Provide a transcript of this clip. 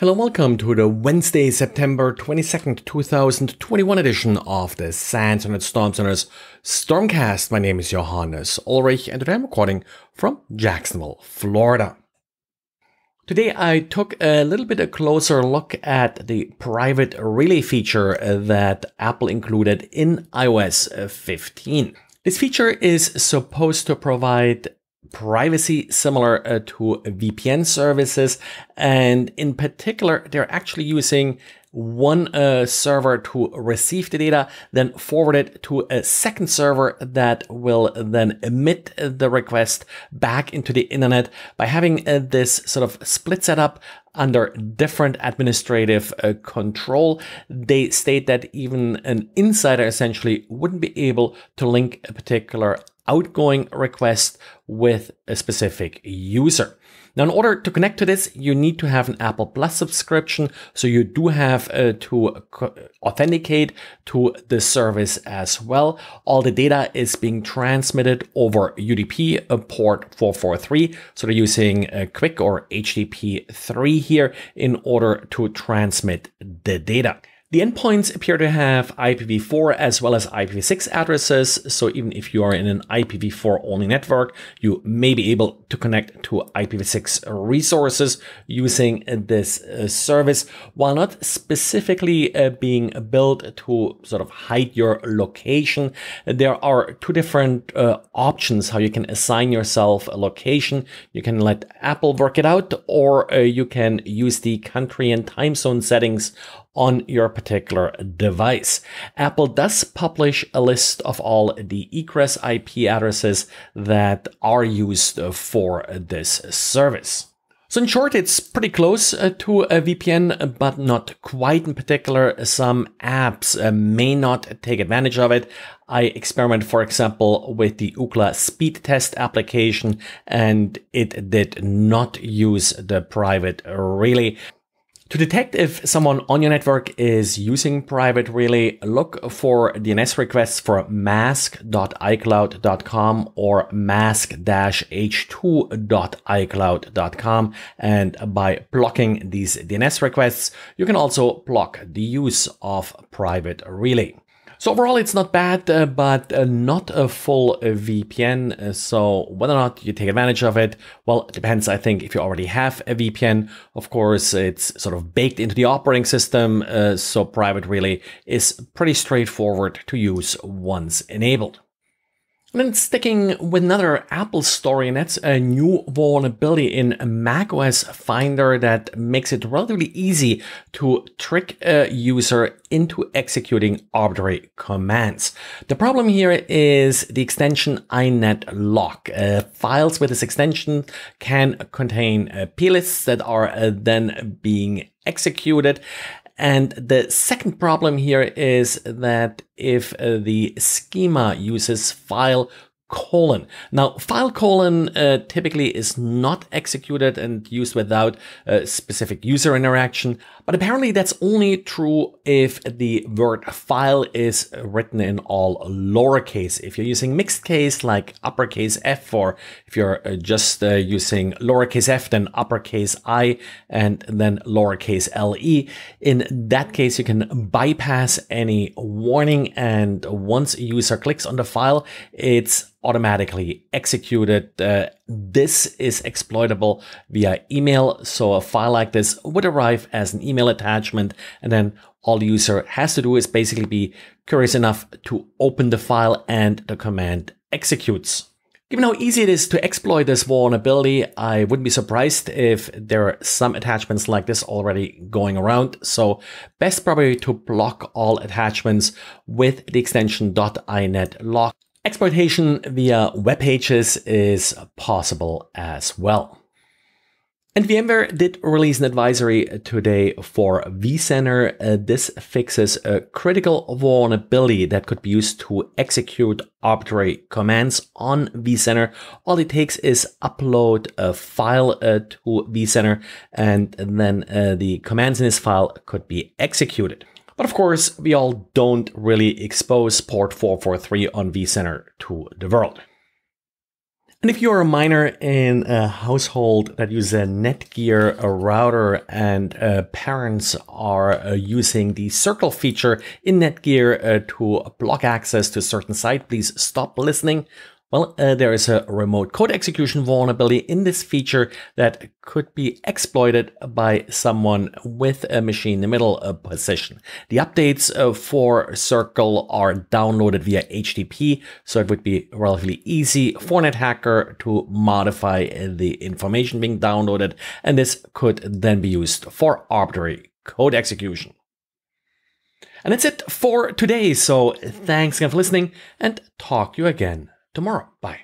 Hello and welcome to the Wednesday, September 22nd, 2021 edition of the Sands and Storm Center's Stormcast. My name is Johannes Ulrich and today I'm recording from Jacksonville, Florida. Today I took a little bit a closer look at the private relay feature that Apple included in iOS 15. This feature is supposed to provide privacy similar uh, to VPN services. And in particular, they're actually using one uh, server to receive the data, then forward it to a second server that will then emit the request back into the internet. By having uh, this sort of split setup under different administrative uh, control, they state that even an insider essentially wouldn't be able to link a particular outgoing request with a specific user. Now, in order to connect to this, you need to have an Apple Plus subscription. So you do have uh, to authenticate to the service as well. All the data is being transmitted over UDP uh, port 443. So they're using a uh, Quick or HTTP 3 here in order to transmit the data. The endpoints appear to have IPv4 as well as IPv6 addresses, so even if you are in an IPv4 only network, you may be able to connect to IPv6 resources using this uh, service, while not specifically uh, being built to sort of hide your location. There are two different uh, options how you can assign yourself a location. You can let Apple work it out, or uh, you can use the country and time zone settings on your particular device. Apple does publish a list of all the egress IP addresses that are used for this service. So in short, it's pretty close uh, to a VPN, but not quite in particular. Some apps uh, may not take advantage of it. I experiment, for example, with the Ookla speed test application and it did not use the private relay. To detect if someone on your network is using private relay, look for DNS requests for mask.icloud.com or mask-h2.icloud.com. And by blocking these DNS requests, you can also block the use of private relay. So overall, it's not bad, uh, but uh, not a full uh, VPN. Uh, so whether or not you take advantage of it, well, it depends. I think if you already have a VPN, of course, it's sort of baked into the operating system. Uh, so private really is pretty straightforward to use once enabled. And then sticking with another Apple story, and that's a new vulnerability in macOS Finder that makes it relatively easy to trick a user into executing arbitrary commands. The problem here is the extension inet lock. Uh, files with this extension can contain uh, plists that are uh, then being executed and the second problem here is that if uh, the schema uses file colon. Now, file colon uh, typically is not executed and used without a uh, specific user interaction, but apparently that's only true if the word file is written in all lowercase. If you're using mixed case like uppercase F, or if you're uh, just uh, using lowercase f, then uppercase I, and then lowercase le, in that case, you can bypass any warning. And once a user clicks on the file, it's automatically executed. Uh, this is exploitable via email. So a file like this would arrive as an email attachment and then all the user has to do is basically be curious enough to open the file and the command executes. Given how easy it is to exploit this vulnerability, I wouldn't be surprised if there are some attachments like this already going around. So best probably to block all attachments with the extension .inet lock Exploitation via web pages is possible as well. And VMware did release an advisory today for vCenter. Uh, this fixes a critical vulnerability that could be used to execute arbitrary commands on vCenter. All it takes is upload a file uh, to vCenter and then uh, the commands in this file could be executed. But of course, we all don't really expose port 443 on vCenter to the world. And if you're a miner in a household that uses a Netgear, a router, and uh, parents are uh, using the circle feature in Netgear uh, to block access to a certain site, please stop listening. Well, uh, there is a remote code execution vulnerability in this feature that could be exploited by someone with a machine in the middle position. The updates uh, for Circle are downloaded via HTTP, so it would be relatively easy for an attacker to modify the information being downloaded, and this could then be used for arbitrary code execution. And that's it for today, so thanks again for listening, and talk to you again tomorrow. Bye.